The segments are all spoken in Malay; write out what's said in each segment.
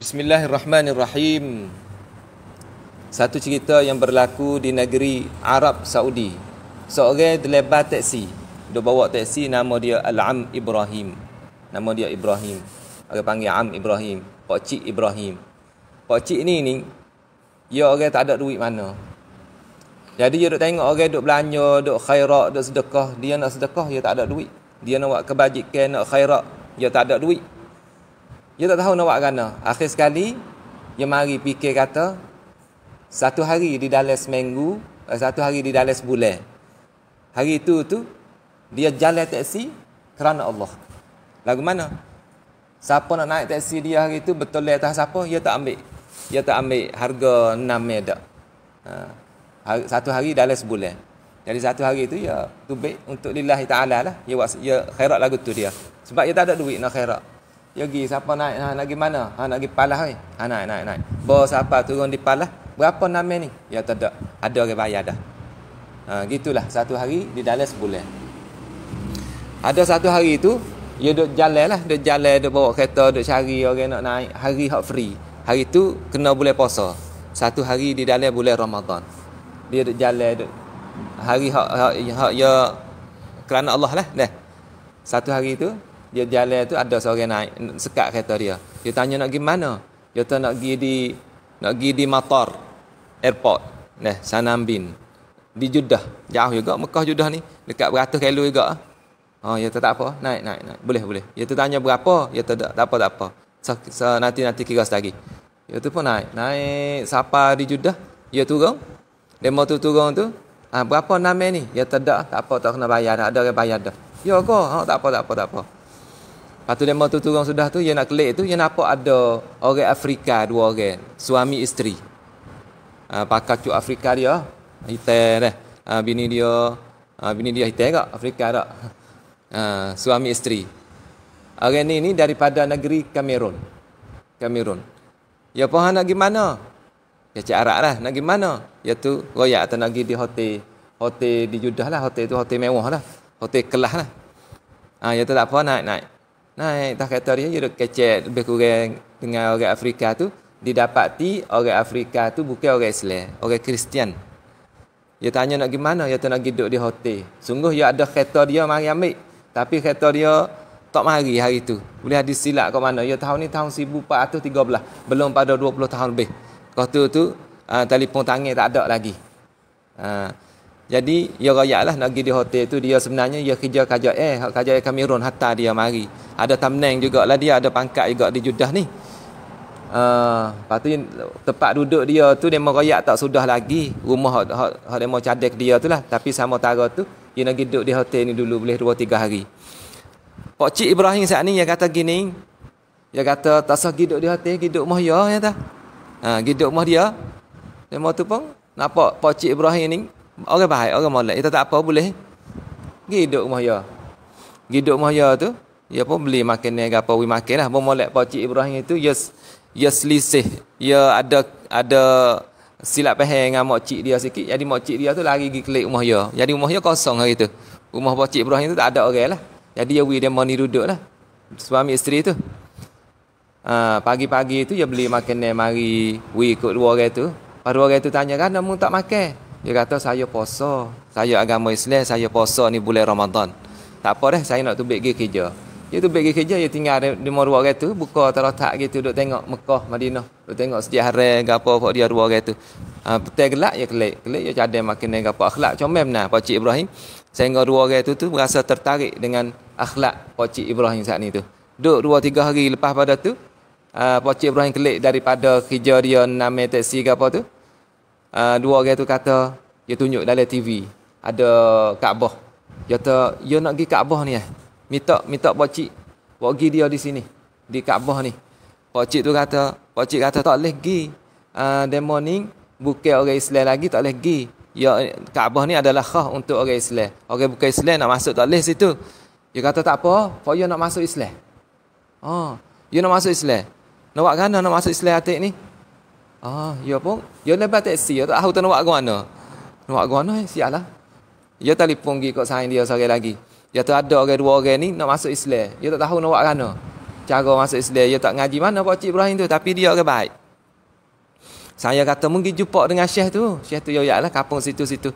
Bismillahirrahmanirrahim. Satu cerita yang berlaku di negeri Arab Saudi. Seorang terlebat teksi. Dia bawa teksi nama dia Al-Am Ibrahim. Nama dia Ibrahim. Orang panggil Am Ibrahim. Pak Ibrahim. Pak Cik ni ni, dia orang tak ada duit mana. Jadi dia duk tengok orang duk belanja, duk khairat, duk sedekah. Dia nak sedekah, dia tak ada duit. Dia nak buat kebajikan, nak khairat. Dia tak ada duit. Dia tak tahu nak buat kerana. Akhir sekali, dia mari fikir kata, satu hari di dalam seminggu, eh, satu hari di dalam sebulan. Hari itu tu dia jalan teksi kerana Allah. Lagu mana? Siapa nak naik teksi dia hari itu betul dia atas siapa? Dia tak ambil. Dia tak ambil harga enam meda. Ha. Satu hari dalam sebulan. Jadi satu hari itu ya tubik untuk lillahi ta'ala lah. Dia, dia khairat lagu tu dia. Sebab dia tak ada duit nak khairat. Dia pergi siapa naik ha, nak pergi mana? Ha, nak pergi palah ni. Ha, naik naik naik. Bawa siapa turun di palah. Berapa nama ni? Ya tak ada. Ada orang bayar dah. Ha, gitulah satu hari di dalam sebulan. Ada satu hari tu dia ya, duk jalan lah. Dia jalan, dia bawa kereta, duk cari orang nak naik. Hari hak free. Hari tu kena boleh puasa. Satu hari di dalam bulan Ramadan. Dia duk jalan, duk. hari hak, hak, hak, ya, kerana Allah lah. Dah. Satu hari tu, dia jalan tu ada seorang naik sekat kereta dia. Dia tanya nak pergi mana? Dia tanya nak pergi di nak pergi di Matar airport. Nah, Sanam bin. Di Jeddah. Jauh juga Mekah Jeddah ni, dekat beratus kilo juga. Ah, oh, dia tak apa, naik naik naik. Boleh boleh. Dia tanya berapa? Dia tanya, tak apa tak apa. So, so, nanti nanti kira lagi. Dia tu pun naik, naik sampai di Jeddah. Dia turun. Demo tu turun tu. Ah, berapa nama ni? Dia tak tak apa tak kena bayar, tak ada yang bayar dah. Ya kau, oh, tak apa tak apa. Tak apa. Lepas tu mau tu turun sudah tu Dia nak kelik tu Dia nampak ada Orang Afrika dua orang Suami isteri uh, Pakar cuk Afrika dia Hitam eh. Uh, bini dia uh, Bini dia hitam kak Afrika tak uh, Suami isteri Orang ni ni daripada negeri Kamerun Kamerun Ya apa nak pergi mana Ya cik Arak lah Nak pergi mana Ya tu Royak atau nak pergi di hotel Hotel di Judah lah Hotel tu hotel mewah lah Hotel kelas lah Ah, ha, ya tak apa naik naik naik tak kata dia dia kecek lebih kurang dengan orang Afrika tu didapati orang Afrika tu bukan orang Islam orang Kristian dia tanya nak gimana dia nak duduk di hotel sungguh dia ada kereta dia mari ambil tapi kereta dia tak mari hari itu. boleh ada silap kat mana dia ya, tahun ni tahun 1413 belum pada 20 tahun lebih kau tu tu uh, ah, telefon tangan tak ada lagi uh, jadi ia ya royaklah nagi di hotel tu dia sebenarnya ia kerja kajak eh hak kajak eh, Kamerun hatta dia mari. Ada tamneng jugaklah dia ada pangkat juga di Judah ni. Ah, uh, patu tempat duduk dia tu dia mau meroyak tak sudah lagi. Rumah hak hak ha, dia mau cadek dia tu lah tapi sama tara tu dia nak duduk di hotel ni dulu boleh 2 3 hari. Pak Cik Ibrahim saat ni yang kata gini. Dia kata tak sah duduk di hotel, duduk rumah ya ya ta. Ah, ha, duduk rumah dia. mau tu pun nampak Pak Cik Ibrahim ni orang baik orang molek kita tak apa boleh Giduk duduk rumah ya pergi duduk rumah ya tu ya pun beli makan ni apa we makan lah pun molek pakcik Ibrahim itu ya ya selisih ya ada ada silap paham dengan makcik dia sikit jadi makcik dia tu lari pergi klik rumah ya jadi rumah ya kosong hari tu rumah pakcik Ibrahim tu tak ada orang lah jadi ya we dia mau ni duduk lah suami isteri tu Ha, pagi-pagi tu ya beli makanan mari we ikut dua orang tu. Baru orang tu tanya kan kamu tak makan. Dia kata saya puasa. Saya agama Islam, saya puasa ni bulan Ramadan. Tak apa dah, saya nak tubik pergi kerja. Dia tubik pergi kerja, dia tinggal di, di rumah ruang tu. Buka taruh gitu, duduk tengok Mekah, Madinah. Duduk tengok sejarah, apa apa dia ruang tu. Uh, ah, petai gelap, dia ya kelik. Kelik, dia ya cadang makin dengan apa. Akhlak comel benar, Pakcik Ibrahim. Sehingga ruang tu tu berasa tertarik dengan akhlak Pakcik Ibrahim saat ni tu. Duduk dua tiga hari lepas pada tu, uh, ah, Pakcik Ibrahim kelik daripada kerja dia namai teksi ke apa tu. Ah, dua orang tu kata dia tunjuk dalam TV ada Kaabah. Dia kata dia ya nak pergi Kaabah ni eh. Minta minta pak cik buat pergi dia di sini di Kaabah ni. Pak cik tu kata, pak cik kata tak boleh pergi. Ah uh, the morning bukan orang Islam lagi tak boleh pergi. Ya Kaabah ni adalah khas untuk orang Islam. Orang bukan Islam nak masuk tak boleh situ. Dia kata tak apa, pak dia nak masuk Islam. Oh, dia nak masuk Islam. Nak buat kan nak masuk Islam atik ni? Ah, ya pun. Ya lepas taksi, ya tak tahu tu nak buat ke mana. Nak eh, siap Yo lah. Ya telefon pergi kat sain dia seorang lagi. yo ya, tu ada orang dua orang ni nak masuk Islam. yo ya, tak tahu nak buat mana. Cara masuk Islam, yo ya, tak ngaji mana Pak Cik Ibrahim tu. Tapi dia orang baik. Saya kata, mungkin jumpa dengan Syekh tu. Syekh tu, yo ya lah, kapung situ-situ.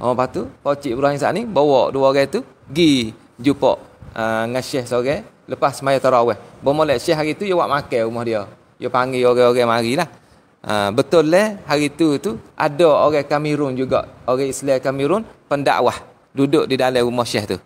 Oh, lepas tu, Pak Cik Ibrahim saat ni, bawa dua orang tu, gi jumpa uh, dengan Syekh seorang. Lepas semaya tarawih. Bermula Syekh hari tu, dia buat makan rumah dia. Dia panggil orang-orang marilah. lah. Ha, betul lah hari tu tu ada orang Kamirun juga. Orang Islam Kamirun, pendakwah duduk di dalam rumah Syekh tu.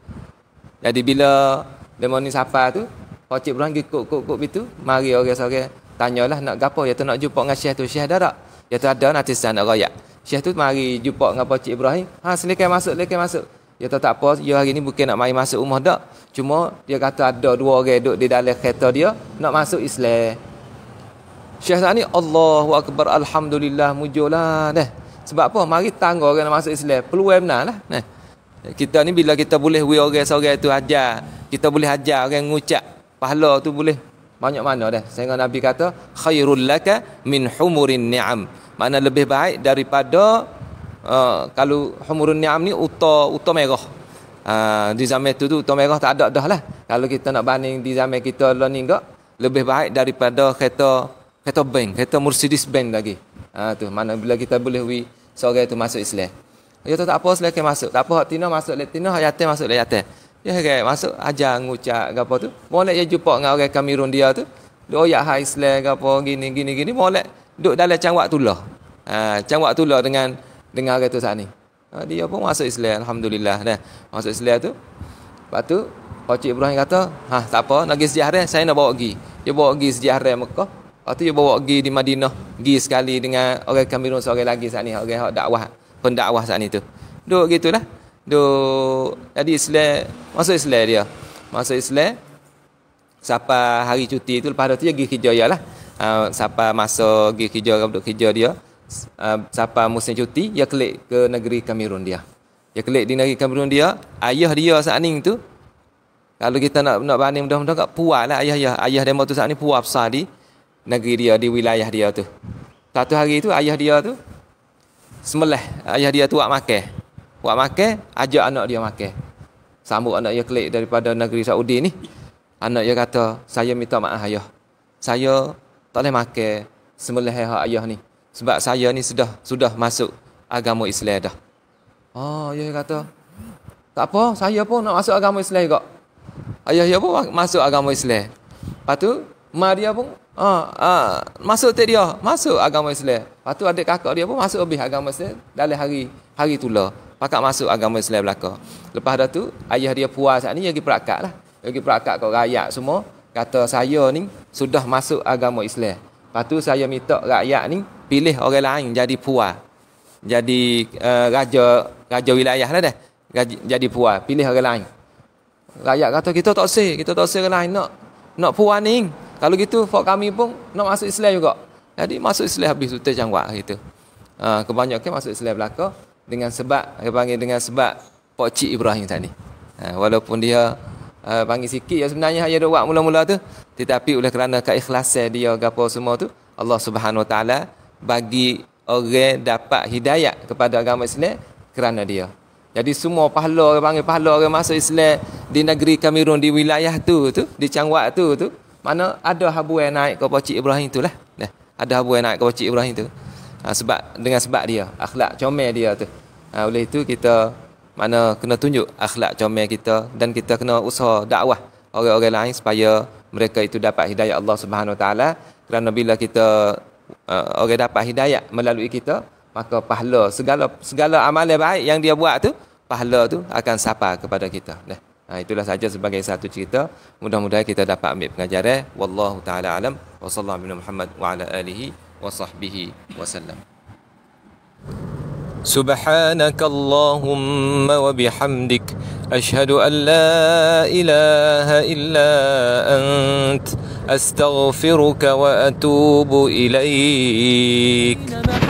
Jadi bila demo ni sapa tu, Pakcik Burhan pergi kok-kok-kok itu, mari orang-orang tanyalah nak gapo, ya tu nak jumpa dengan Syekh tu, Syekh ada tak? Ya tu ada nanti saya nak royak. Syekh tu mari jumpa dengan Pakcik Ibrahim. Ha selekai masuk, selekai masuk. Ya tu tak apa, ya hari ni bukan nak mari masuk rumah dak. Cuma dia kata ada dua orang duduk di dalam kereta dia nak masuk Islam. Syekh Sa'ad ni Allahu Akbar Alhamdulillah Mujulah nah. Sebab apa? Mari tangga orang nak masuk Islam Peluang benar lah Kita ni bila kita boleh Wih orang seorang tu ajar Kita boleh ajar orang ngucap Pahala tu boleh Banyak mana dah Sehingga Nabi kata Khairul laka min humurin ni'am Mana lebih baik daripada uh, Kalau humurun ni'am ni utah, utah merah uh, Di zaman tu tu utah merah tak ada dah lah Kalau kita nak banding di zaman kita lah ni enggak lebih baik daripada kereta kereta bank, kereta Mercedes Benz lagi. Ha tu mana bila kita boleh wi seorang tu masuk Islam. Ya tu tak apa selek masuk. Tak apa hak tina masuk le tina hak yatim masuk le yatim. Ya ke masuk aja ngucap gapo tu. Boleh ya jumpa dengan orang Kamerun dia tu. Doa ya hak Islam gapo gini gini gini boleh duk dalam cangwak tu lah. Ha cangwak tu dengan dengan orang tu saat ni. Ha, dia pun masuk Islam alhamdulillah dah. Masuk Islam tu. Lepas tu Pakcik Ibrahim kata, ha tak apa, nak pergi sejarah, eh? saya nak bawa pergi. Dia bawa pergi ziarah Mekah. Lepas dia bawa pergi di Madinah. Pergi sekali dengan orang Kamerun seorang lagi saat ni. Orang yang dakwah. Pendakwah saat ni tu. Duk gitulah. Duk. Jadi Islam. Masuk Islam dia. Masuk Islam. Siapa hari cuti tu. Lepas tu dia pergi kerja dia lah. Uh, ah, siapa masa pergi kerja. Duk kerja dia. Uh, ah, siapa musim cuti. Dia klik ke negeri Kamerun dia. Dia klik di negeri Kamerun dia. Ayah dia saat ni tu. Kalau kita nak nak banding mudah-mudah kat lah ayah-ayah. Ayah demo tu saat ni puas besar dia negeri dia, di wilayah dia tu. Satu hari tu ayah dia tu semelah, ayah dia tu buat makan. Buat makan, ajak anak dia makan. Sambut anak dia kelik daripada negeri Saudi ni. Anak dia kata, saya minta maaf ayah. Saya tak boleh makan semelah hak ayah ni. Sebab saya ni sudah sudah masuk agama Islam dah. Oh, ayah kata, tak apa, saya pun nak masuk agama Islam juga. Ayah dia pun masuk agama Islam. Lepas tu, mak pun Ha, ha, masuk tadi dia, oh, masuk agama Islam. Lepas tu adik kakak dia pun masuk habis agama Islam dalam hari hari tula. Pakak masuk agama Islam belaka. Lepas dah tu ayah dia puas sat ni pergi perakat lah. Pergi perakat kat rakyat semua kata saya ni sudah masuk agama Islam. Lepas tu saya minta rakyat ni pilih orang lain jadi puas. Jadi uh, raja raja wilayah lah dah. jadi puas, pilih orang lain. Rakyat kata kita tak sah, kita tak sah orang lain nak nak puas ni. Kalau gitu fok kami pun nak masuk Islam juga. Jadi masuk Islam habis sudah jangan buat gitu. Ha, kebanyakan masuk Islam belaka dengan sebab dia panggil dengan sebab Pak Cik Ibrahim tadi. Ha, walaupun dia uh, panggil sikit yang sebenarnya hanya dia buat mula-mula tu tetapi oleh kerana keikhlasan dia gapo semua tu Allah Subhanahu Taala bagi orang dapat hidayah kepada agama Islam kerana dia. Jadi semua pahlawan, orang panggil pahlawan orang masuk Islam di negeri Kamerun di wilayah tu tu di Changwat tu tu mana ada habu yang naik ke pacik Ibrahim tu lah. Nah, ada habu yang naik ke pacik Ibrahim tu. Ha, sebab dengan sebab dia akhlak comel dia tu. Ha, oleh itu kita mana kena tunjuk akhlak comel kita dan kita kena usaha dakwah orang-orang lain supaya mereka itu dapat hidayah Allah Subhanahu taala kerana bila kita uh, orang dapat hidayah melalui kita maka pahala segala segala amal baik yang dia buat tu pahala tu akan sapa kepada kita. Nah. Ha, itulah saja sebagai satu cerita. Mudah-mudahan kita dapat ambil pengajaran. Wallahu taala alam. Wa sallallahu alaihi Muhammad wa ala alihi wa sahbihi wasallam. سبحانك اللهم وبحمدك أشهد أن لا إله إلا أنت أستغفرك وأتوب إليك